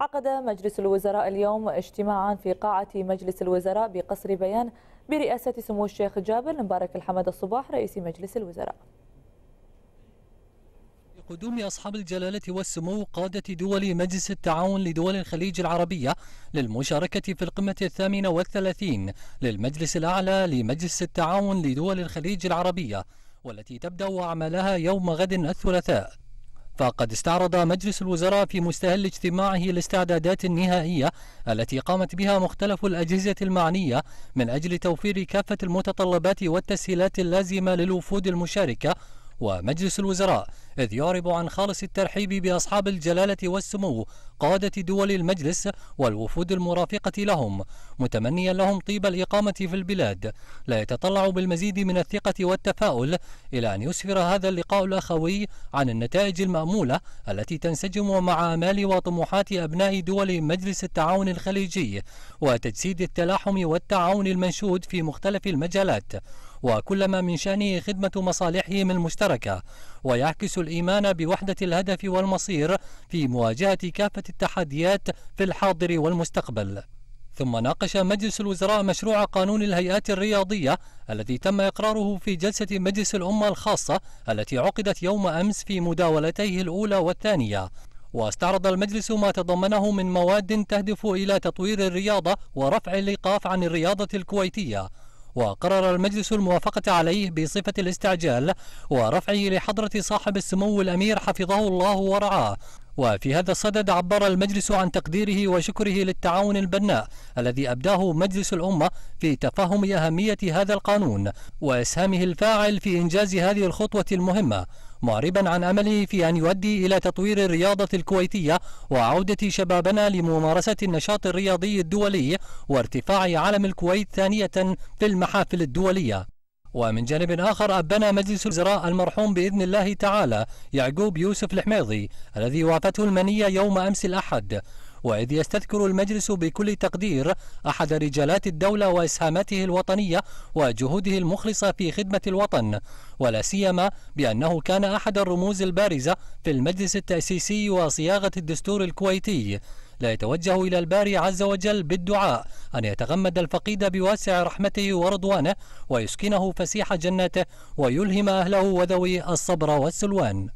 عقد مجلس الوزراء اليوم اجتماعا في قاعة مجلس الوزراء بقصر بيان برئاسة سمو الشيخ جابر مبارك الحمد الصباح رئيس مجلس الوزراء قدوم أصحاب الجلالة والسمو قادة دول مجلس التعاون لدول الخليج العربية للمشاركة في القمة الثامنة والثلاثين للمجلس الأعلى لمجلس التعاون لدول الخليج العربية والتي تبدأ أعمالها يوم غد الثلاثاء فقد استعرض مجلس الوزراء في مستهل اجتماعه الاستعدادات النهائية التي قامت بها مختلف الأجهزة المعنية من أجل توفير كافة المتطلبات والتسهيلات اللازمة للوفود المشاركة ومجلس الوزراء إذ يعرب عن خالص الترحيب بأصحاب الجلالة والسمو قادة دول المجلس والوفود المرافقة لهم متمنيا لهم طيب الإقامة في البلاد لا يتطلع بالمزيد من الثقة والتفاؤل إلى أن يسفر هذا اللقاء الأخوي عن النتائج المأمولة التي تنسجم مع آمال وطموحات أبناء دول مجلس التعاون الخليجي وتجسيد التلاحم والتعاون المنشود في مختلف المجالات وكل ما من شأنه خدمة مصالحهم المشتركة ويعكس الإيمان بوحدة الهدف والمصير في مواجهة كافة التحديات في الحاضر والمستقبل ثم ناقش مجلس الوزراء مشروع قانون الهيئات الرياضية الذي تم إقراره في جلسة مجلس الأمة الخاصة التي عقدت يوم أمس في مداولتيه الأولى والثانية واستعرض المجلس ما تضمنه من مواد تهدف إلى تطوير الرياضة ورفع الإيقاف عن الرياضة الكويتية وقرر المجلس الموافقة عليه بصفة الاستعجال ورفعه لحضرة صاحب السمو الأمير حفظه الله ورعاه وفي هذا الصدد عبر المجلس عن تقديره وشكره للتعاون البناء الذي أبداه مجلس الأمة في تفهم أهمية هذا القانون وإسهامه الفاعل في إنجاز هذه الخطوة المهمة معربا عن أمله في أن يؤدي إلى تطوير الرياضة الكويتية وعودة شبابنا لممارسة النشاط الرياضي الدولي وارتفاع علم الكويت ثانية في المحافل الدولية ومن جانب آخر أبنى مجلس الوزراء المرحوم بإذن الله تعالى يعقوب يوسف الحميضي الذي وافته المنية يوم أمس الأحد وإذ يستذكر المجلس بكل تقدير أحد رجالات الدولة وإسهاماته الوطنية وجهوده المخلصة في خدمة الوطن ولا سيما بأنه كان أحد الرموز البارزة في المجلس التأسيسي وصياغة الدستور الكويتي لا يتوجه إلى الباري عز وجل بالدعاء أن يتغمد الفقيد بواسع رحمته ورضوانه ويسكنه فسيح جناته ويلهم أهله وذوي الصبر والسلوان